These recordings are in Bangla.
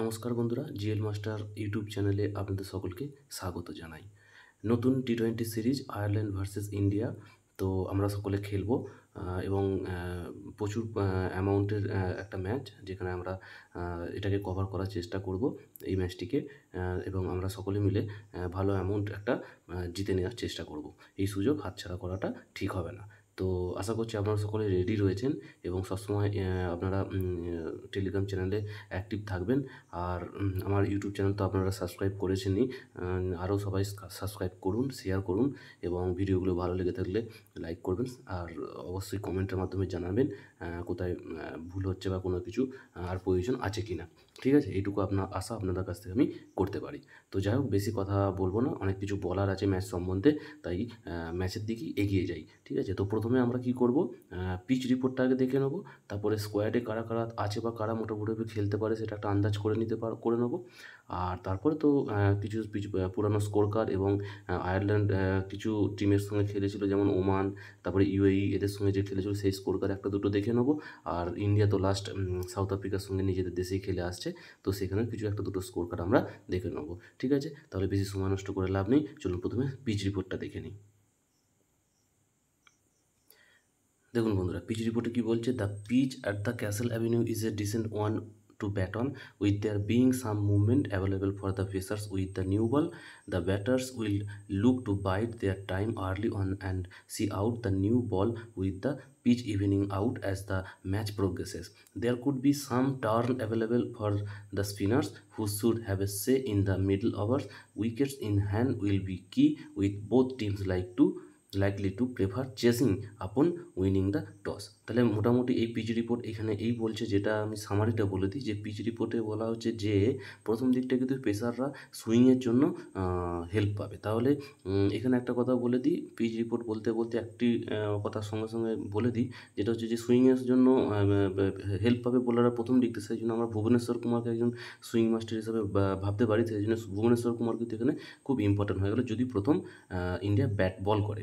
নমস্কার বন্ধুরা জিএল মাস্টার ইউটিউব চ্যানেলে আপনাদের সকলকে স্বাগত জানাই নতুন T twenty series Ireland versus India তো আমরা সকলে খেলব এবং প্রচুর অ্যামাউন্টের একটা ম্যাচ যেখানে আমরা এটাকে কভার করার চেষ্টা করব এই ম্যাচটিকে এবং আমরা সকলে মিলে ভালো অ্যামাউন্ট একটা জিতে নেওয়ার চেষ্টা করব এই সুযোগ হাতছাড়া করাটা ঠিক হবে না তো আশা করছি আপনারা সকলে রেডি রয়েছেন এবং সবসময় আপনারা টেলিগ্রাম চ্যানেলে অ্যাক্টিভ থাকবেন আর আমার ইউটিউব চ্যানেল তো আপনারা সাবস্ক্রাইব করেছেনই আরও সবাই সাবস্ক্রাইব করুন শেয়ার করুন এবং ভিডিওগুলো ভালো লেগে থাকলে লাইক করবেন আর অবশ্যই কমেন্টের মাধ্যমে জানাবেন কোথায় ভুল হচ্ছে বা কোনো কিছু আর প্রয়োজন আছে কি না ঠিক আছে এইটুকু আপনার আশা আপনাদের কাছ থেকে আমি করতে পারি তো যাই হোক বেশি কথা বলবো না অনেক কিছু বলার আছে ম্যাচ সম্বন্ধে তাই ম্যাচের দিকেই এগিয়ে যাই ঠিক আছে তো প্রথমে আমরা কি করব পিচ রিপোর্টটা আগে দেখে নেবো তারপরে স্কোয়াডে কারা কারা আছে বা কারা মোটামুটি খেলতে পারে সেটা একটা আন্দাজ করে নিতে পার করে নেবো আর তারপরে তো কিছু পুরানো স্কোর কার্ড এবং আয়ারল্যান্ড কিছু টিমের সঙ্গে খেলেছিল যেমন ওমান তারপরে ইউএই এদের সঙ্গে যে খেলেছিল সেই স্কোর কার্ড একটা দুটো দেখে নেবো আর ইন্ডিয়া তো লাস্ট সাউথ আফ্রিকার সঙ্গে নিজেদের দেশেই খেলে আসছে তো সেখানে কিছু একটা দুটো স্কোর কার্ড আমরা দেখে নেবো ঠিক আছে তাহলে বেশি সময় নষ্ট করে লাভ নেই চলুন প্রথমে পিচ রিপোর্টটা দেখে নিই দেখুন বন্ধুরা পিচ রিপোর্টে কি বলছে the pitch at the Castle Avenue is a decent one to bat on with there being some movement available for the facers with the new ball the batters will look to bite their time early on and see out the new ball with the pitch evening out as the match progresses there could be some turn available for the spinners who should have a say in the middle overs wickets in hand will be key with both teams like to likely to prefer chasing upon winning the toss তাহলে মোটামুটি এই পিচ রিপোর্ট এখানে এই বলছে যেটা আমি সামারিটা বলে দিই যে পিচ রিপোর্টে বলা হচ্ছে যে প্রথম দিকটা কিন্তু পেসাররা সুইংয়ের জন্য হেল্প পাবে তাহলে এখানে একটা কথা বলে দিই পিচ রিপোর্ট বলতে বলতে একটি কথার সঙ্গে সঙ্গে বলে দিই যেটা হচ্ছে যে সুইংয়ের জন্য হেল্প পাবে বোলাররা প্রথম দিকতে সেই জন্য আমরা ভুবনেশ্বর কুমারকে একজন সুইং মাস্টার হিসাবে ভাবতে পারি সেই জন্য ভুবনেশ্বর কুমার কিন্তু এখানে খুব ইম্পর্টেন্ট হয়ে গেলো যদি প্রথম ইন্ডিয়া ব্যাট বল করে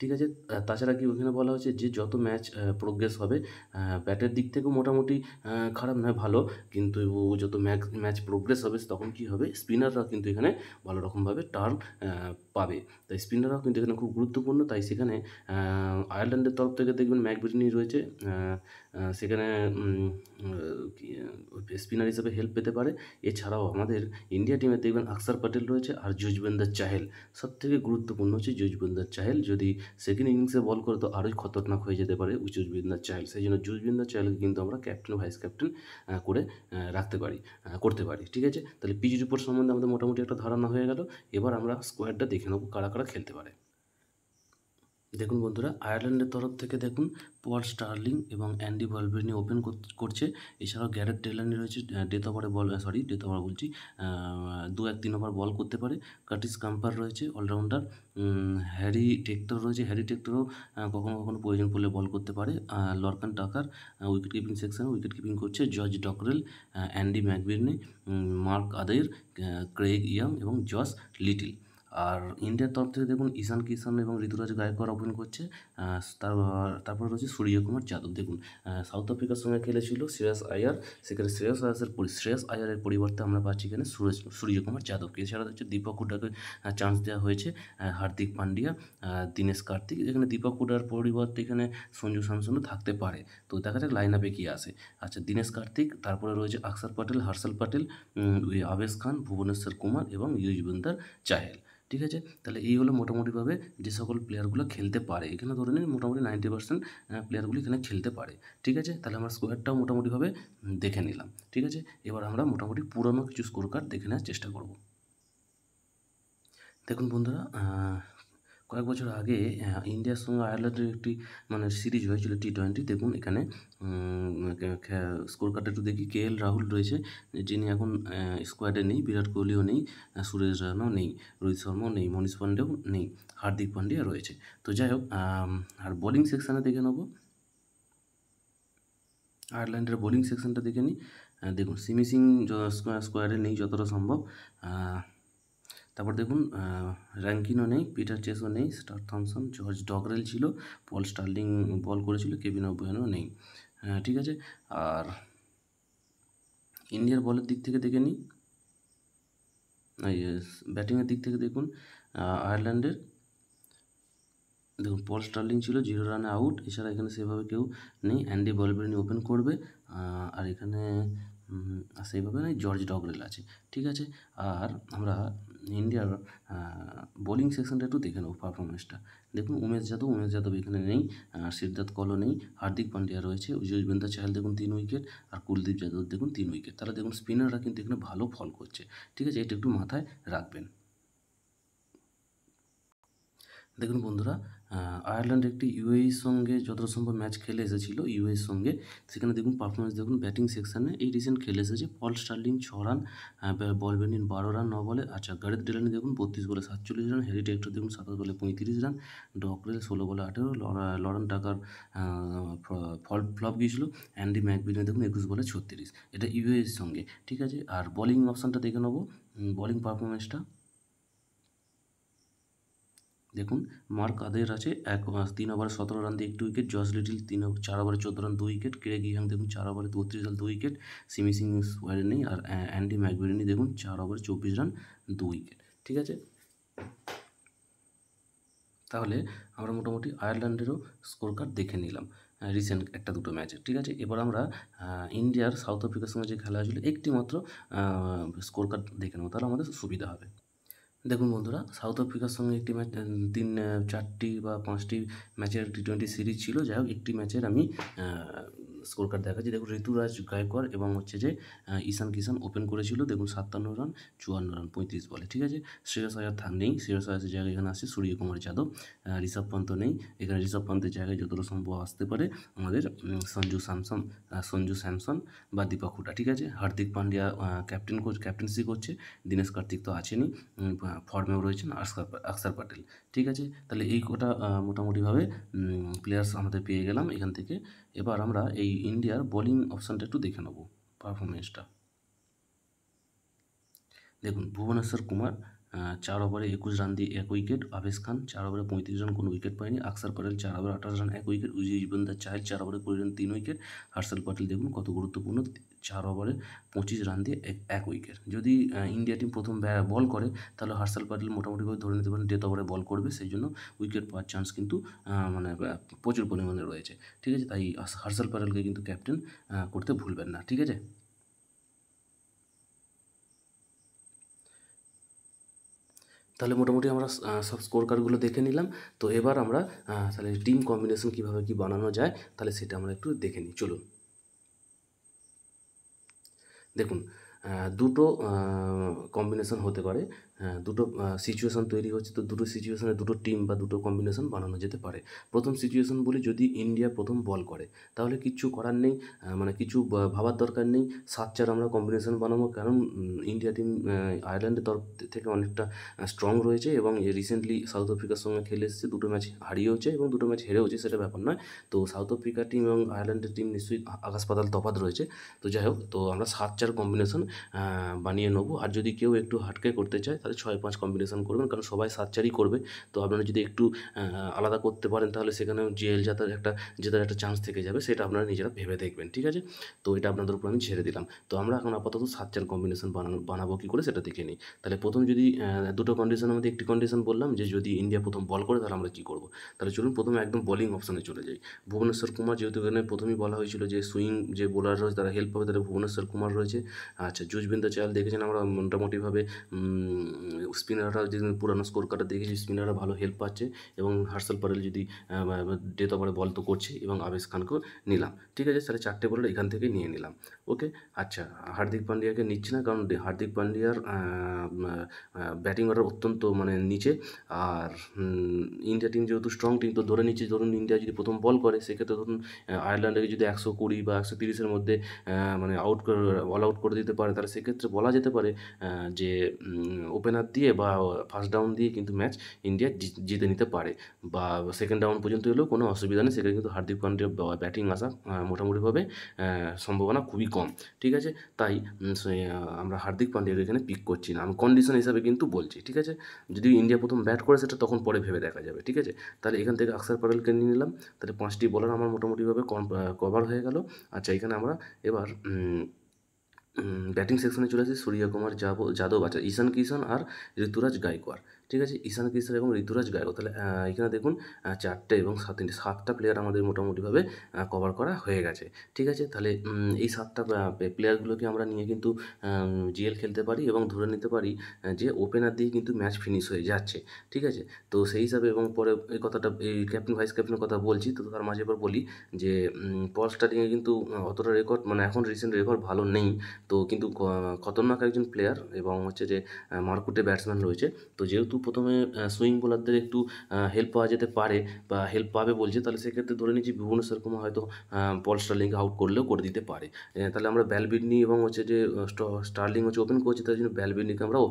ঠিক আছে তাছাড়া কি ওখানে বলা হয়েছে যে যত ম্যাচ প্রোগ্রেস হবে ব্যাটের দিক থেকেও মোটামুটি খারাপ নয় ভালো কিন্তু যত ম্যাচ ম্যাচ প্রোগ্রেস হবে তখন কি হবে স্পিনাররা কিন্তু এখানে ভালো রকমভাবে টার্ন পাবে তাই স্পিনাররাও কিন্তু এখানে খুব গুরুত্বপূর্ণ তাই সেখানে আয়ারল্যান্ডের তরফ থেকে দেখবেন ম্যাক রয়েছে সেখানে স্পিনার হিসেবে হেল্প পেতে পারে এছাড়াও আমাদের ইন্ডিয়া টিমে দেখবেন আকসার প্যাটেল রয়েছে আর যুজবেন্দার চাহেল সবথেকে গুরুত্বপূর্ণ হচ্ছে যুজবেন্দার চাহেল যদি সেকেন্ড ইনিংসে বল করে তো আরোই খতরনাক হয়ে যেতে পারে যুজবিন্দার চাইল্ড সেই জন্য যুজবিন্দার চাইলকে কিন্তু আমরা ক্যাপ্টেন ভাইস ক্যাপ্টেন করে রাখতে পারি করতে পারি ঠিক আছে তাহলে পিচ রিপোর্ট সম্বন্ধে আমাদের মোটামুটি একটা ধারণা হয়ে গেল এবার আমরা স্কোয়াডটা দেখে নেবো কারা কারা খেলতে পারে দেখুন বন্ধুরা আয়ারল্যান্ডের তরফ থেকে দেখুন পল স্টার্লিং এবং অ্যান্ডি বলবে ওপেন করছে এছাড়াও গ্যারেট টেলানি রয়েছে ডেথ ওভারে বল সরি ডেথ ওভার বলছি দু এক তিন ওভার বল করতে পারে কার্টিস কাম্পার রয়েছে অলরাউন্ডার হ্যারি টেক্টর রয়েছে হ্যারি টেক্টরও কখনো কখনো প্রয়োজন পড়লে বল করতে পারে লরকান টাকার উইকেট কিপিং সেকশানে উইকেট কিপিং করছে George Dockrell Andy McBrine Mark Adair Craig Young এবং জস লিটিল আর ইন্ডিয়ার তরফ থেকে দেখুন ঈশান কিষান এবং ঋতুরাজ গায়কর অভিনয় করছে তারপরে রয়েছে সূর্যকুমার যাদব দেখুন সাউথ আফ্রিকার সঙ্গে খেলেছিল শ্রেয়াস আয়ার সেখানে শ্রেয়াস আয়াসের শ্রেয়াস আয়ারের পরিবর্তে আমরা পাচ্ছি এখানে সুরজ সূর্যকুমার যাদবকে এছাড়া হচ্ছে দীপক হুডাকে চান্স দেওয়া হয়েছে হার্দিক পান্ডিয়া দীনেশ কার্তিক এখানে দীপক হুডার পরিবর্তে এখানে সঞ্জু স্যামসনও থাকতে পারে তো দেখা যাক লাইন আপে কী আসে আচ্ছা দীনেশ কার্তিক তারপরে রয়েছে আকসার পাটেল হার্সাল পটেল আবেশ খান ভুবনেশ্বর কুমার এবং ইউজবিন্দার চাহেল ঠিক আছে তাহলে এই হলো মোটামুটিভাবে যে সকল প্লেয়ারগুলো খেলতে পারে এখানে ধরে নিন মোটামুটি নাইনটি পার্সেন্ট প্লেয়ারগুলি এখানে খেলতে পারে ঠিক আছে তাহলে আমরা স্কোয়ারটাও মোটামুটিভাবে দেখে নিলাম ঠিক আছে এবার আমরা মোটামুটি পুরনো কিছু স্কোর কার্ড দেখে নেওয়ার চেষ্টা করব দেখুন বন্ধুরা কয়েক বছর আগে ইন্ডিয়ার সঙ্গে আয়ারল্যান্ডের একটি মানে সিরিজ হয়েছিল টি টোয়েন্টি দেখুন এখানে স্কোর কার্ডে একটু দেখি কে এল রাহুল রয়েছে যিনি এখন স্কোয়াডে নেই বিরাট কোহলিও নেই সুরেশ রানাও নেই রোহিত শর্মাও নেই মনীষ পান্ডেও নেই হার্দিক পান্ডিয়া রয়েছে তো যাই হোক আর বোলিং সেকশানে দেখে নেবো আয়ারল্যান্ডের বোলিং সেকশনটা দেখে নিই দেখুন সিমি সিং স্কোয়ারে নেই যতটা সম্ভব তারপর দেখুন র্যাঙ্কিনও নেই পিটার চেসও নেই স্টার থমসন জর্জ ডগরেল ছিল পল স্টার্লিং বল করেছিল কেবিন ওবেনও নেই হ্যাঁ, ঠিক আছে আর ইন্ডিয়ার বলের দিক থেকে দেখে নিই ব্যাটিংয়ের দিক থেকে দেখুন আয়ারল্যান্ডের দেখুন পল স্টার্লিং ছিল জিরো রানে আউট এছাড়া এখানে সেভাবে কেউ নেই অ্যান্ডি বলবেরিনি ওপেন করবে আর এখানে সেইভাবে নেই জর্জ ডগরেল আছে ঠিক আছে আর আমরা ইন্ডিয়ার বোলিং সেকশনটা একটু দেখে নেব পারফরমেন্সটা দেখুন উমেশ যাদব উমেশ যাদব এখানে নেই আর সিদ্ধার্থ কলো নেই হার্দিক পান্ডিয়া রয়েছে যশবেন্দ্র চাহাল দেখুন তিন উইকেট আর কুলদীপ যাদব দেখুন তিন উইকেট তাহলে দেখুন স্পিনাররা কিন্তু এখানে ভালো ফল করছে ঠিক আছে এটা একটু মাথায় রাখবেন দেখুন বন্ধুরা আয়ারল্যান্ড একটি ইউএর e সঙ্গে যতটা সম্ভব ম্যাচ খেলে এসেছিল ইউএর e সঙ্গে সেখানে দেখুন পারফরমেন্স দেখুন ব্যাটিং সেকশানে এই রিসেন্ট খেলে এসেছে পল স্টার্লিং ছ রান বল ব্যান্ডিন বারো রান ন বলে আচ্ছা গারেথ ডেলানি দেখুন বত্রিশ বলে সাতচল্লিশ রান হ্যারি টেক্টর দেখুন সাতাশ বলে পঁয়ত্রিশ রান ডকরেল ষোলো বলে আঠেরো লরান টাকার ফল ফ্লপ গিয়েছিল অ্যান্ডি ম্যাকবিনে দেখুন একুশ বলে ছত্রিশ এটা ইউএর e সঙ্গে ঠিক আছে আর বলিং অপশানটা দেখে নেবো বলিং পারফরমেন্সটা দেখুন মার্ক আদের আছে এক তিন ওভারে সতেরো রান দিয়ে একটি উইকেট জস লিটিল তিন চার ওভারে চোদ্দ রান দু উইকেট ক্রেগ ইহাং দেখুন চার ওভারে বত্রিশ রান দু উইকেট সিমি সিং ওয়ারেনি আর অ্যান্ডি ম্যাকবেরিনি দেখুন চার ওভারে চব্বিশ রান দু উইকেট ঠিক আছে তাহলে আমরা মোটামুটি আয়ারল্যান্ডেরও স্কোর কার্ড দেখে নিলাম রিসেন্ট একটা দুটো ম্যাচে ঠিক আছে এবার আমরা ইন্ডিয়ার সাউথ আফ্রিকার সঙ্গে যে খেলা হয়েছিল একটি মাত্র স্কোর কার্ড দেখে নেবো তাহলে আমাদের সুবিধা হবে দেখুন বন্ধুরা সাউথ আফ্রিকার সঙ্গে একটি ম্যাচ তিন চারটি বা পাঁচটি ম্যাচের টি টোয়েন্টি সিরিজ ছিল যাই হোক একটি ম্যাচের আমি স্কোর দেখা যাচ্ছে দেখুন ঋতুরাজ গায়কোয়াড় এবং হচ্ছে যে ঈশান কিষান ওপেন করেছিল দেখুন সাতান্ন রান চুয়ান্ন রান পঁয়ত্রিশ বলে ঠিক আছে শ্রেয়স আয়ার থাক নেই শ্রেয়স আয়ারের জায়গায় এখানে আসছে সূর্যকুমার যাদব ঋষভ পন্ত নেই এখানে ঋষভ পন্তের জায়গায় যতটা সম্ভব আসতে পারে আমাদের সঞ্জু স্যামসন সঞ্জু স্যামসন বা দীপক হুডা ঠিক আছে Hardik Pandya captain coach captaincy করছে দীনেশ কার্তিক তো আছেনই ফর্মেও রয়েছেন আকসার আকসার প্যাটেল ঠিক আছে তাহলে এই কটা মোটামুটিভাবে প্লেয়ার্স আমাদের পেয়ে গেলাম এখান থেকে এবার আমরা এই ইন্ডিয়ার বোলিং অপশানটা একটু দেখে নেব পারফরমেন্সটা দেখুন ভুবনেশ্বর কুমার চার ওভারে একুশ রান দিয়ে এক উইকেট আবেশ খান চার ওভারে পঁয়ত্রিশ রান কোনো উইকেট পায়নি আকসার প্যাটেল চার ওভারে আঠাশ রান এক উইকেট উজি জীবন দা চার ওভারে কুড়ি রান তিন উইকেট হার্সেল প্যাটেল দেখুন কত গুরুত্বপূর্ণ চার ওভারে পঁচিশ রান দিয়ে এক উইকেট যদি ইন্ডিয়া টিম প্রথম বল করে তাহলে হার্সাল প্যাটেল মোটামুটিভাবে ধরে নিতে পারেন ডেথ ওভারে বল করবে সেই জন্য উইকেট পাওয়ার চান্স কিন্তু মানে প্রচুর পরিমাণে রয়েছে ঠিক আছে তাই হার্সাল প্যাটেলকে কিন্তু ক্যাপ্টেন করতে ভুলবেন না ঠিক আছে তাহলে মোটামুটি আমরা সব স্কোর কার্ডগুলো দেখে নিলাম তো এবার আমরা তাহলে টিম কম্বিনেশন কীভাবে কী বানানো যায় তাহলে সেটা আমরা একটু দেখে নিই চলুন দেখুন দুটো কম্বিনেশন হতে পারে হ্যাঁ দুটো সিচুয়েশান তৈরি হচ্ছে তো দুটো সিচুয়েশানে দুটো টিম বা দুটো কম্বিনেশন বানানো যেতে পারে প্রথম সিচুয়েশান বলি যদি ইন্ডিয়া প্রথম বল করে তাহলে কিচ্ছু করার নেই মানে কিছু ভাবার দরকার নেই সাত চার আমরা কম্বিনেশন বানাবো কারণ ইন্ডিয়া টিম আয়ারল্যান্ডের তরফ থেকে অনেকটা স্ট্রং রয়েছে এবং রিসেন্টলি সাউথ আফ্রিকার সঙ্গে খেলে এসেছে দুটো ম্যাচ হারিয়েওছে এবং দুটো ম্যাচ হেরেওছে সেটা ব্যাপার নয় তো সাউথ আফ্রিকা টিম এবং আয়ারল্যান্ডের টিম নিশ্চয়ই আকাশ পাতাল তফাত রয়েছে তো যাই হোক তো আমরা সাত চার কম্বিনেশন বানিয়ে নেবো আর যদি কেউ একটু হাটকে করতে চায় তাহলে ছয় পাঁচ কম্বিনেশন করবেন কারণ সবাই সাত চারই করবে তো আপনারা যদি একটু আলাদা করতে পারেন তাহলে সেখানে জেল যাতার একটা জেতার একটা চান্স থেকে যাবে সেটা আপনারা নিজেরা ভেবে দেখবেন ঠিক আছে তো এটা আপনাদের উপর আমি ছেড়ে দিলাম তো আমরা এখন আপাতত সাত চার কম্বিনেশন বানানো বানাবো কী করে সেটা দেখে নিই তাহলে প্রথম যদি দুটো কন্ডিশনের মধ্যে একটি কন্ডিশন বললাম যে যদি ইন্ডিয়া প্রথম বল করে তাহলে আমরা কী করবো তাহলে চলুন প্রথমে একদম বলিং অপশানে চলে যাই ভুবনেশ্বর কুমার যেহেতু এখানে প্রথমেই বলা হয়েছিল যে সুইং যে বোলার রয়েছে তারা হেল্প হবে তাহলে ভুবনেশ্বর কুমার রয়েছে আচ্ছা যুজবিন্দ্র চাল দেখেছেন আমরা মোটামুটিভাবে স্পিনাররা যদি পুরানো স্কোর কাটার দেখেছি স্পিনাররা ভালো হেল্প পাচ্ছে এবং হার্সাল পারেল যদি ডেথ অফারে বল তো করছে এবং আবেশ খানকেও নিলাম ঠিক আছে তাহলে চারটে বলে এখান থেকে নিয়ে নিলাম ওকে আচ্ছা হার্দিক পান্ডিয়াকে নিচ্ছি না কারণ হার্দিক পান্ডিয়ার ব্যাটিং অর্ডার অত্যন্ত মানে নিচে আর ইন্ডিয়া টিম যেহেতু স্ট্রং টিম তো ধরে নিচ্ছে ধরুন ইন্ডিয়া যদি প্রথম বল করে সেক্ষেত্রে ধরুন আয়ারল্যান্ডকে যদি একশো কুড়ি বা একশো তিরিশের মধ্যে মানে আউট অল আউট করে দিতে পারে তাহলে সেক্ষেত্রে বলা যেতে পারে যে ওপেনার দিয়ে বা ফার্স্ট ডাউন দিয়ে কিন্তু ম্যাচ ইন্ডিয়া জিতে নিতে পারে বা সেকেন্ড ডাউন পর্যন্ত এলেও কোনো অসুবিধা নেই সেখানে কিন্তু হার্দিক পান্ডিয়া ব্যাটিং আসা মোটামুটিভাবে সম্ভাবনা খুবই কম ঠিক আছে তাই আমরা হার্দিক পান্ডিয়াকে এখানে পিক করছি না আমি কন্ডিশন হিসাবে কিন্তু বলছি ঠিক আছে যদি ইন্ডিয়া প্রথম ব্যাট করে সেটা তখন পরে ভেবে দেখা যাবে ঠিক আছে তাহলে এখান থেকে আকসার প্যারেলকে নিয়ে নিলাম তাহলে পাঁচটি বলার আমার মোটামুটিভাবে কভার হয়ে গেল আচ্ছা এখানে আমরা এবার ব্যাটিং সেকশনে চলে আসি সূর্যকুমার যাদব আচ্ছা ঈশান কিষান আর ঋতুরাজ গায়কোয়াড় ঠিক আছে ঈশান কিশোর এবং ঋতুরাজ গায়ক তাহলে এখানে দেখুন চারটে এবং সাত তিনটে সাতটা প্লেয়ার আমাদের মোটামুটিভাবে কভার করা হয়ে গেছে ঠিক আছে তাহলে এই সাতটা প্লেয়ারগুলোকে আমরা নিয়ে কিন্তু জিএল খেলতে পারি এবং ধরে নিতে পারি যে ওপেনার দিয়ে কিন্তু ম্যাচ ফিনিশ হয়ে যাচ্ছে ঠিক আছে তো সেই হিসাবে এবং পরে এই কথাটা এই ক্যাপ্টেন ভাইস ক্যাপ্টেনের কথা বলছি তো তার মাঝে এবার বলি যে পল স্টার্টিংয়ে কিন্তু অতটা রেকর্ড মানে এখন রিসেন্ট রেকর্ড ভালো নেই তো কিন্তু খতরনাক একজন প্লেয়ার এবং হচ্ছে যে মারকুটে ব্যাটসম্যান রয়েছে তো যেহেতু কিন্তু প্রথমে সুইং বোলারদের একটু হেল্প পাওয়া যেতে পারে বা হেল্প পাবে বলছে তাহলে সেক্ষেত্রে ধরে নিচ্ছি ভুবনেশ্বর কুমার হয়তো পল স্টার্লিং আউট করলেও করে দিতে পারে তাহলে আমরা ব্যালবিডনি এবং হচ্ছে যে স্টার্লিং হচ্ছে ওপেন করছে তার জন্য ব্যালবিডনিকে আমরাও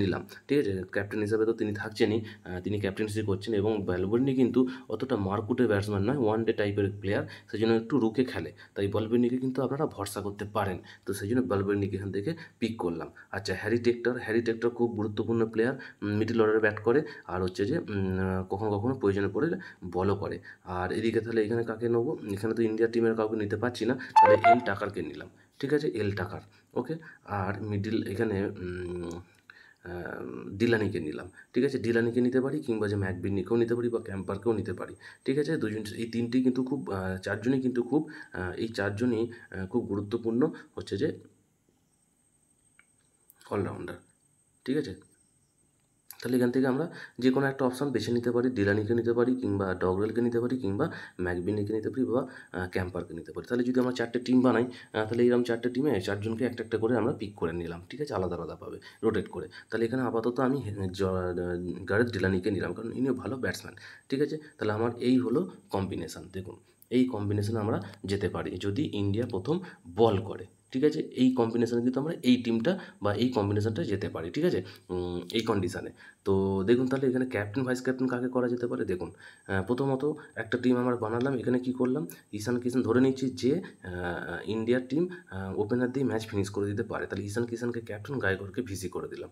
নিলাম ঠিক আছে ক্যাপ্টেন হিসাবে তো তিনি থাকছেনই তিনি ক্যাপ্টেন্সি করছেন এবং ব্যালবিডনি কিন্তু অতটা মারকুটে ব্যাটসম্যান নয় ওয়ান ডে টাইপের প্লেয়ার সেই জন্য একটু রুখে খেলে তাই বলবিনিকে কিন্তু আপনারা ভরসা করতে পারেন তো সেই জন্য বলবিনিকে এখান থেকে পিক করলাম আচ্ছা হ্যারি টেক্টর হ্যারি টেক্টর খুব গুরুত্বপূর্ণ প্লেয়ার মিডল অর্ডার ব্যাট করে আর হচ্ছে যে কখনো কখনো প্রয়োজনে পড়ে বলও করে আর এদিকে তাহলে এখানে কাকে নেবো এখানে তো ইন্ডিয়া টিমের কাউকে নিতে পারছি না তাহলে এল টাকারকে নিলাম ঠিক আছে এল টাকার ওকে আর মিডিল এখানে ডিলানিকে নিলাম ঠিক আছে ডিলানিকে নিতে পারি কিংবা যে ম্যাকবিনিকেও নিতে পারি বা ক্যাম্পারকেও নিতে পারি ঠিক আছে দুজন এই তিনটি কিন্তু খুব চারজনই কিন্তু খুব এই চারজনই খুব গুরুত্বপূর্ণ হচ্ছে যে অলরাউন্ডার ঠিক আছে তাহলে এখান থেকে আমরা যে কোনো একটা অপশান বেছে নিতে পারি ডিলানিকে নিতে পারি কিংবা ডগরেলকে নিতে পারি কিংবা ম্যাকবিনিকে নিতে পারি বা ক্যাম্পারকে নিতে পারি তাহলে যদি আমরা চারটে টিম বানাই তাহলে এরকম চারটে টিমে চারজনকে একটা একটা করে আমরা পিক করে নিলাম ঠিক আছে আলাদা আলাদা পাবে রোটেট করে তাহলে এখানে আপাতত আমি গারের ডিলানিকে নিলাম কারণ ইনিও ভালো ব্যাটসম্যান ঠিক আছে তাহলে আমার এই হলো কম্বিনেশান দেখুন এই কম্বিনেশানে আমরা যেতে পারি যদি ইন্ডিয়া প্রথম বল করে ঠিক আছে এই কম্বিনেশানে কিন্তু আমরা এই টিমটা বা এই কম্বিনেশানটা যেতে পারি ঠিক আছে এই কন্ডিশানে তো দেখুন তাহলে এখানে ক্যাপ্টেন ভাইস ক্যাপ্টেন কাকে করা যেতে পারে দেখুন প্রথমত একটা টিম আমরা বানালাম এখানে কি করলাম ঈশান কিষান ধরে নিচ্ছি যে ইন্ডিয়ার টিম ওপেনার দিয়ে ম্যাচ ফিনিশ করে দিতে পারে তাহলে ঈশান কিষানকে ক্যাপ্টেন গায়গরকে ভিসি করে দিলাম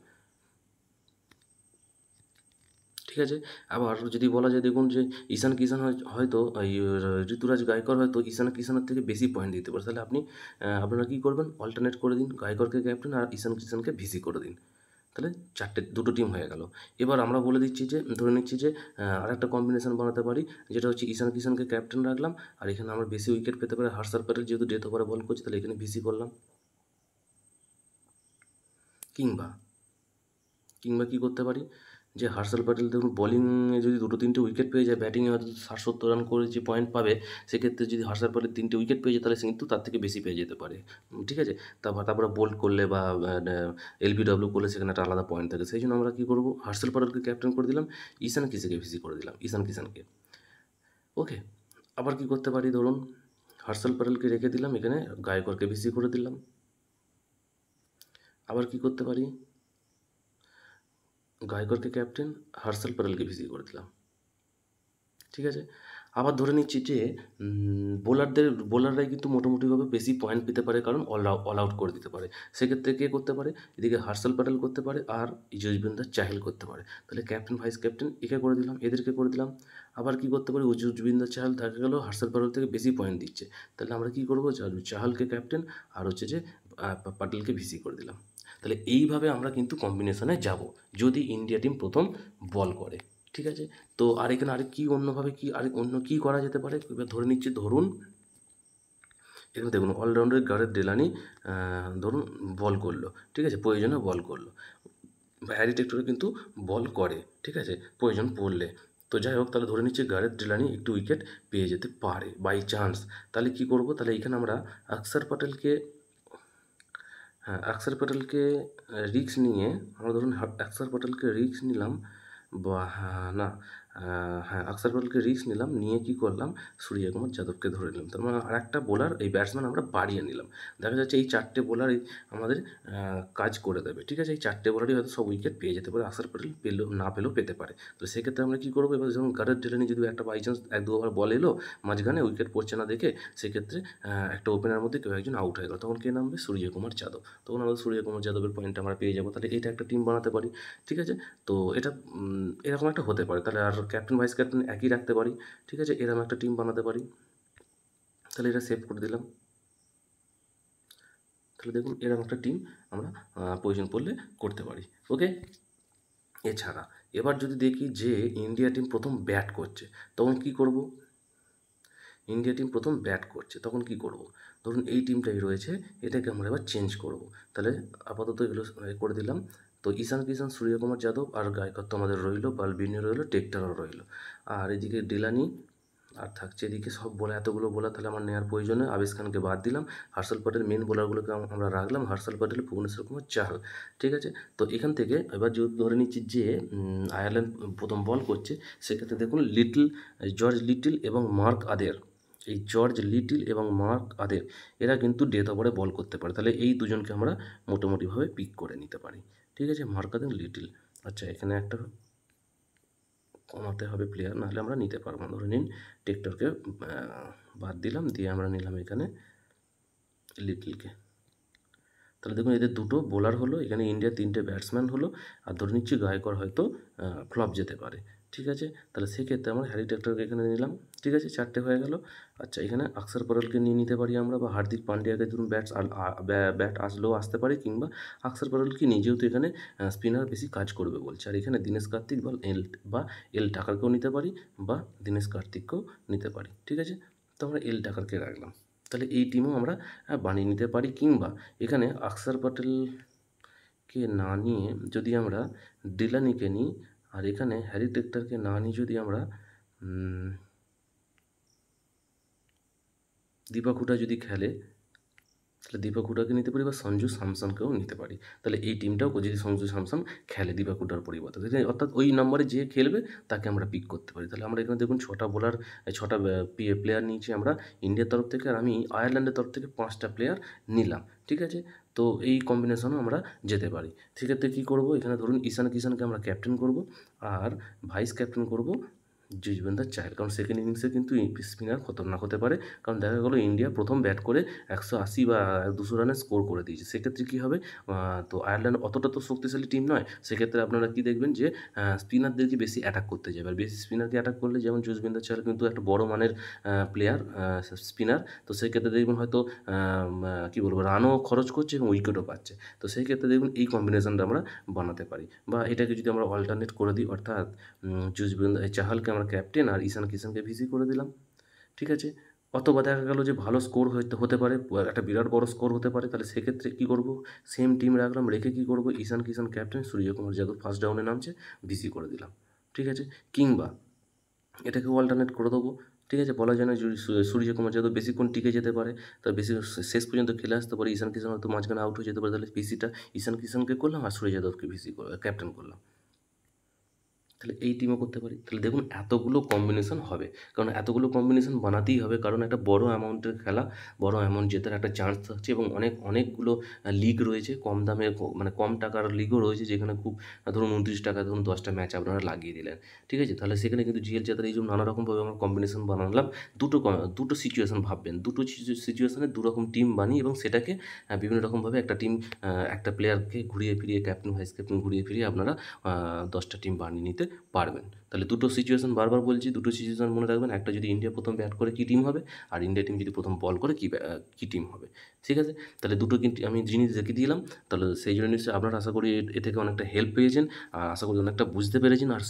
ঠিক আছে আবার যদি বলা যায় দেখুন যে ঈশান কিষান হয়তো এই ঋতুরাজ গায়কর হয়তো ঈশান কিষানের থেকে বেশি পয়েন্ট দিতে পারে তাহলে আপনি আপনারা কী করবেন অল্টারনেট করে দিন গায়করকে ক্যাপ্টেন আর ঈশান কিষানকে ভিসি করে দিন তাহলে চারটে দুটো টিম হয়ে গেল এবার আমরা বলে দিচ্ছি যে ধরে নিচ্ছি যে আর একটা কম্বিনেশন বানাতে পারি যেটা হচ্ছে ঈশান কিষানকে ক্যাপ্টেন রাখলাম আর এখানে আমরা বেশি উইকেট পেতে পারি হার্সার প্যাটেল যেহেতু ডেথ ওভারে বল করছি তাহলে এখানে ভিসি করলাম কিংবা কিংবা কি করতে পারি যে হার্সাল প্যাটেল দেখুন বলিংয়ে যদি দুটো তিনটে উইকেট পেয়ে যায় ব্যাটিংয়ে হয়তো ষাট সত্তর রান করে যে পয়েন্ট পাবে সেক্ষেত্রে যদি হার্সাল প্যাটেল তিনটে উইকেট পেয়ে যায় তাহলে সে কিন্তু তার থেকে বেশি পেয়ে যেতে পারে ঠিক আছে তারপর তারপরে বোল্ড করলে বা এলবিডব্লিউ করলে সেখানে একটা আলাদা পয়েন্ট থাকে সেই জন্য আমরা কী করবো হার্সাল প্যাটেলকে ক্যাপ্টেন করে দিলাম ঈশান কিশেকে ভিসি করে দিলাম ঈশান কিষানকে ওকে আবার কি করতে পারি ধরুন হার্সাল প্যাটেলকে রেখে দিলাম এখানে গায়করকে ভিসি করে দিলাম আবার কি করতে পারি গায়করকে ক্যাপ্টেন হার্সেল প্যারেলকে ভিসি করে দিলাম ঠিক আছে আবার ধরে নিচ্ছি যে বোলারদের বোলাররাই কিন্তু মোটামুটিভাবে বেশি পয়েন্ট পেতে পারে কারণ অল অল আউট করে দিতে পারে সেক্ষেত্রে কে করতে পারে এদিকে হার্সাল প্যাটেল করতে পারে আর ইজুজবিন্দার চাহেল করতে পারে তাহলে ক্যাপ্টেন ভাইস ক্যাপ্টেন একে করে দিলাম এদেরকে করে দিলাম আবার কি করতে পারি উজুজবিন্দার চাহাল থাকে গেলেও হার্সাল প্যাটেল থেকে বেশি পয়েন্ট দিচ্ছে তাহলে আমরা কী করবো চাহালকে ক্যাপ্টেন আর হচ্ছে যে পাটেলকে ভিসি করে দিলাম তাহলে এইভাবে আমরা কিন্তু কম্বিনেশনে যাব যদি ইন্ডিয়া টিম প্রথম বল করে ঠিক আছে তো আর এখানে আরেক কী অন্যভাবে কী আর অন্য কী করা যেতে পারে এবার ধরে নিচ্ছি ধরুন এখানে দেখুন অলরাউন্ডার গারের ডেলানি ধরুন বল করলো ঠিক আছে প্রয়োজনে বল করলো হ্যারি টেক্টরে কিন্তু বল করে ঠিক আছে প্রয়োজন পড়লে তো যাই হোক তাহলে ধরে নিচ্ছি গারেথ ডিলানি একটু উইকেট পেয়ে যেতে পারে বাই চান্স তাহলে কি করব তাহলে এখানে আমরা আকসার পটেলকে হ্যাঁ অ্যাক্সার প্যাটেলকে রিক্স নিয়ে আমরা ধরুন অ্যাক্সার প্যাটেলকে রিক্স নিলাম বা হ্যাঁ, না হ্যাঁ আকসার বলকে রিস্ক নিলাম নিয়ে কি করলাম সূর্য কুমার যাদবকে ধরে নিলাম তার মানে আর একটা বোলার এই ব্যাটসম্যান আমরা বাড়িয়ে নিলাম দেখা যাচ্ছে এই চারটে বোলারই আমাদের কাজ করে দেবে ঠিক আছে এই চারটে বোলারই হয়তো সব উইকেট পেয়ে যেতে পারে আকসার পটেল পেলেও না পেলেও পেতে পারে তো সেক্ষেত্রে আমরা কী করবো এবার যেমন ঢেলে ডেলেনি যদি একটা বাই চান্স এক দুবার বল এলো মাঝখানে উইকেট পড়ছে না দেখে সেক্ষেত্রে একটা ওপেনার মধ্যে কেউ একজন আউট হয়ে গেল তখন কে নামবে সূর্য কুমার যাদব তখন আমাদের সূর্য কুমার যাদবের পয়েন্ট আমরা পেয়ে যাবো তাহলে এটা একটা টিম বানাতে পারি ঠিক আছে তো এটা এরকম একটা হতে পারে তাহলে আর ক্যাপ্টেন ভাইস ক্যাপ্টেন একই রাখতে পারি ঠিক আছে এরকম একটা টিম বানাতে পারি তাহলে এটা সেভ করে দিলাম তাহলে দেখুন এরকম একটা টিম আমরা প্রয়োজন পড়লে করতে পারি ওকে এছাড়া এবার যদি দেখি যে ইন্ডিয়া টিম প্রথম ব্যাট করছে তখন কি করব ইন্ডিয়া টিম প্রথম ব্যাট করছে তখন কি করব ধরুন এই টিমটাই রয়েছে এটাকে আমরা এবার চেঞ্জ করব তাহলে আপাতত এগুলো করে দিলাম তো ঈশান কিষান সূর্যকুমার যাদব আর গায়কত্ব আমাদের রইল বালবিনী রইল টেকটারও রইল আর এদিকে ডিলানি আর থাকছে এদিকে সব বলে এতগুলো বলা তাহলে আমার নেওয়ার প্রয়োজনে আবিস খানকে বাদ দিলাম হার্সাল প্যাটেল মেন বোলারগুলোকে আমরা রাখলাম হার্সাল প্যাটেল ভুবনেশ্বর কুমার চাহাল ঠিক আছে তো এখান থেকে এবার যদি ধরে নিচ্ছি যে আয়ারল্যান্ড প্রথম বল করছে সেক্ষেত্রে দেখুন লিটল জর্জ লিটল এবং মার্ক আদের এই জর্জ লিটিল এবং মার্ক আদের এরা কিন্তু ডেথ ওভারে বল করতে পারে তাহলে এই দুজনকে আমরা মোটামুটিভাবে পিক করে নিতে পারি ঠিক আছে মার্কা দিন লিটিল আচ্ছা এখানে একটা কমাতে হবে প্লেয়ার নাহলে আমরা নিতে পারবো না ধরে নিন টেক্টরকে বাদ দিলাম দিয়ে আমরা নিলাম এখানে লিটলকে তাহলে দেখুন এদের দুটো বোলার হলো এখানে ইন্ডিয়া তিনটে ব্যাটসম্যান হলো আর ধরে নিচ্ছি গায়কর হয়তো ফ্লপ যেতে পারে ঠিক আছে তাহলে সেক্ষেত্রে আমরা হ্যারি ট্র্যাক্টরকে এখানে নিলাম ঠিক আছে চারটে হয়ে গেল আচ্ছা এখানে আকসার পরলকে নিয়ে নিতে পারি আমরা বা হার্দিক পান্ডিয়াকে ধরুন ব্যাটস ব্যাট আসলেও আসতে পারে কিংবা আকসার পরলকে নিজেও তো এখানে স্পিনার বেশি কাজ করবে বলছে আর এখানে দীনেশ কার্তিক বা এল বা এল টাকারকেও নিতে পারি বা দীনেশ কার্তিককেও নিতে পারি ঠিক আছে তো আমরা এল টাকারকে রাখলাম তাহলে এই টিমও আমরা বানিয়ে নিতে পারি কিংবা এখানে আকসার পটেলকে না নিয়ে যদি আমরা ডিলানিকে নিই আর এখানে হ্যারি টেক্টারকে না নিয়ে যদি আমরা দীপাকুটা যদি খেলে তাহলে দীপাকুটাকে নিতে পারি বা সঞ্জু স্যামসনকেও নিতে পারি তাহলে এই টিমটাও যদি সঞ্জু স্যামসন খেলে দীপাকুটার পরিবর্তে অর্থাৎ ওই নম্বরে যে খেলবে তাকে আমরা পিক করতে পারি তাহলে আমরা এখানে দেখুন ছটা বোলার ছটা প্লেয়ার নিয়েছি আমরা ইন্ডিয়ার তরফ থেকে আর আমি আয়ারল্যান্ডের তরফ থেকে পাঁচটা প্লেয়ার নিলাম ঠিক আছে তো এই কম্বিনেশনও আমরা যেতে পারি সেক্ষেত্রে কী করবো এখানে ধরুন ঈশান কিষানকে আমরা ক্যাপ্টেন করব আর ভাইস ক্যাপ্টেন করব তার চায়ের কারণ সেকেন্ড ইনিংসে কিন্তু স্পিনার খতরনাক হতে পারে কারণ দেখা গেলো ইন্ডিয়া প্রথম ব্যাট করে একশো আশি বা দুশো রানের স্কোর করে দিয়েছে সেক্ষেত্রে কী হবে তো আয়ারল্যান্ড অতটা তো শক্তিশালী টিম নয় সেক্ষেত্রে আপনারা কি দেখবেন যে স্পিনারদেরকে বেশি অ্যাটাক করতে যাবে আর বেশি স্পিনারকে অ্যাটাক করলে যেমন যুজবেন্দ্র চাহেল কিন্তু একটা বড় মানের প্লেয়ার স্পিনার তো সেক্ষেত্রে দেখবেন হয়তো কী বলবো রানও খরচ করছে এবং উইকেটও পাচ্ছে তো সেই ক্ষেত্রে দেখবেন এই কম্বিনেশনটা আমরা বানাতে পারি বা এটাকে যদি আমরা অল্টারনেট করে দিই অর্থাৎ যুজবেন্দ্র চাহালকে আমরা ক্যাপ্টেন আর ঈশান কিষানকে ভিসি করে দিলাম ঠিক আছে অথবা দেখা গেল যে ভালো স্কোর হতে পারে একটা বিরাট বড় স্কোর হতে পারে তাহলে সেক্ষেত্রে কী করবো সেম টিম রাখলাম রেখে কী করবো ঈশান কিষান ক্যাপ্টেন সূর্যকুমার যাদব ফার্স্ট ডাউনে নামছে ভিসি করে দিলাম ঠিক আছে কিংবা এটাকে অল্টারনেট করে দেবো ঠিক আছে বলা যায় না সূর্যকুমার যাদব বেশিক্ষণ টিকে যেতে পারে তার বেশি শেষ পর্যন্ত খেলে আসতে পারে ঈশান কিষান হয়তো মাঝখানে আউট হয়ে যেতে পারে তাহলে ভিসিটা ঈশান কিষানকে করলাম আর সূর্য যাদবকে ভিসি ক্যাপ্টেন করলাম তাহলে এই টিমও করতে পারি তাহলে দেখুন এতগুলো কম্বিনেশন হবে কারণ এতগুলো কম্বিনেশন বানাতেই হবে কারণ একটা বড় অ্যামাউন্টের খেলা বড় অ্যামাউন্ট জেতার একটা চান্স থাকছে এবং অনেক অনেকগুলো লিগ রয়েছে কম দামে মানে কম টাকার লিগও রয়েছে যেখানে খুব ধরুন উনত্রিশ টাকা ধরুন দশটা ম্যাচ আপনারা লাগিয়ে দিলেন ঠিক আছে তাহলে সেখানে কিন্তু জিএল জেতার এই জন্য নানা রকমভাবে আমরা কম্বিনেশন বানালাম দুটো দুটো সিচুয়েশন ভাববেন দুটো সিচুয়েশনে দুরকম টিম বানিয়ে এবং সেটাকে বিভিন্ন রকমভাবে একটা টিম একটা প্লেয়ারকে ঘুরিয়ে ফিরিয়ে ক্যাপ্টেন ভাইস ক্যাপ্টেন ঘুরিয়ে ফিরিয়ে আপনারা দশটা টিম বানিয়ে নিতে পারবেন তাহলে দুটো সিচুয়েশন বারবার বলছি দুটো সিচুয়েশন মনে রাখবেন একটা যদি ইন্ডিয়া প্রথম ব্যাট করে কী টিম হবে আর ইন্ডিয়া টিম যদি প্রথম বল করে কী কী টিম হবে ঠিক আছে তাহলে দুটো কিন্তু আমি জিনিস দেখে দিলাম তাহলে সেই জন্য নিশ্চয়ই আপনারা আশা করি এ থেকে অনেকটা হেল্প পেয়েছেন আর আশা করি অনেকটা বুঝতে পেরেছেন আর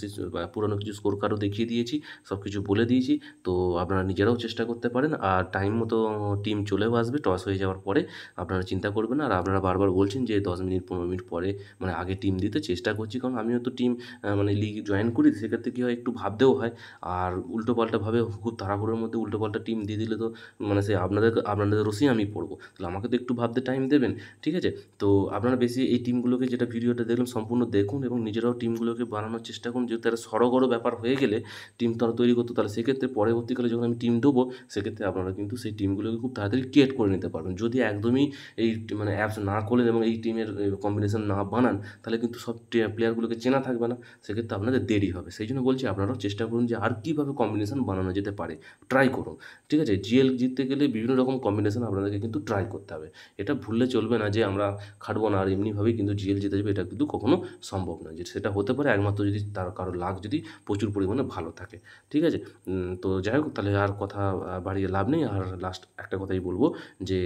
পুরনো কিছু স্কোর কার্ডও দেখিয়ে দিয়েছি সব কিছু বলে দিয়েছি তো আপনারা নিজেরাও চেষ্টা করতে পারেন আর টাইম মতো টিম চলেও আসবে টস হয়ে যাওয়ার পরে আপনারা চিন্তা করবেন আর আপনারা বারবার বলছেন যে দশ মিনিট পনেরো মিনিট পরে মানে আগে টিম দিতে চেষ্টা করছি কারণ আমিও তো টিম মানে লিগ জয়েন করি সেক্ষেত্রে কী হয় একটু ভাবতেও হয় আর উল্টোপাল্টাভাবে খুব তাড়াহুড়োর মধ্যে উল্টোপাল্টা টিম দিয়ে দিলে তো মানে সে আপনাদের আপনাদের রসেই আমি পড়বো আমাকে তো একটু ভাবতে টাইম দেবেন ঠিক আছে তো আপনারা বেশি এই টিমগুলোকে যেটা ভিডিওটা দেখলাম সম্পূর্ণ দেখুন এবং নিজেরাও টিমগুলোকে বানানোর চেষ্টা করুন যেহেতু একটা সড়গড় ব্যাপার হয়ে গেলে টিম তারা তৈরি করতো তাহলে সেক্ষেত্রে পরবর্তীকালে যখন আমি টিম দেবো সেক্ষেত্রে আপনারা কিন্তু সেই টিমগুলোকে খুব তাড়াতাড়ি ক্রিয়েট করে নিতে পারবেন যদি একদমই এই মানে অ্যাপস না করেন এবং এই টিমের কম্বিনেশন না বানান তাহলে কিন্তু সব প্লেয়ারগুলোকে চেনা থাকবে না সেক্ষেত্রে আপনাদের দেরি হবে সেই জন্য বলছি আপনারাও চেষ্টা করুন যে আর কীভাবে কম্বিনেশন বানানো যেতে পারে ট্রাই করুন ঠিক আছে জিএল জিততে গেলে বিভিন্ন রকম কম্বিনেশন আপনাদেরকে কিন্তু ট্রাই করতে হবে এটা ভুললে চলবে না যে আমরা খাটবো না আর এমনিভাবেই কিন্তু জিএল জিতে যাবে এটা কিন্তু কখনো সম্ভব নয় যে সেটা হতে পারে একমাত্র যদি তার কারো লাখ যদি প্রচুর পরিমাণে ভালো থাকে ঠিক আছে তো যাই হোক তাহলে আর কথা বাড়িয়ে লাভ নেই আর লাস্ট একটা কথাই বলবো যে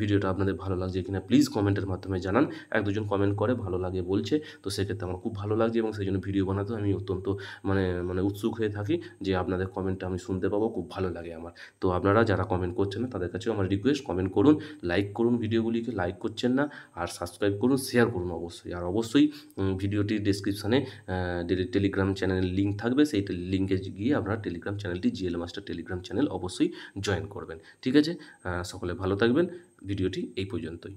ভিডিওটা আপনাদের ভালো লাগছে কিনা প্লিজ কমেন্টের মাধ্যমে জানান এক দুজন কমেন্ট করে ভালো লাগে বলছে তো সেক্ষেত্রে আমার খুব ভালো লাগছে এবং সেই জন্য ভিডিও বানাতে আমি অত্যন্ত মানে মানে উৎসুক হয়ে থাকি যে আপনাদের কমেন্টটা আমি শুনতে পাবো খুব ভালো লাগে আমার তো আপনারা যারা কমেন্ট করছেন তাদের কাছেও আমার রিকোয়েস্ট কমেন্ট করুন লাইক করুন ভিডিওগুলিকে লাইক করছেন না আর সাবস্ক্রাইব করুন শেয়ার করুন অবশ্যই আর অবশ্যই ভিডিওটির ডিসক্রিপশানে টেলিগ্রাম চ্যানেলের লিঙ্ক থাকবে সেই লিঙ্কে গিয়ে আপনারা টেলিগ্রাম চ্যানেলটি জিএল মাস্টার টেলিগ্রাম চ্যানেল অবশ্যই জয়েন করবেন ঠিক আছে সকলে ভালো থাকবেন ভিডিওটি এই পর্যন্তই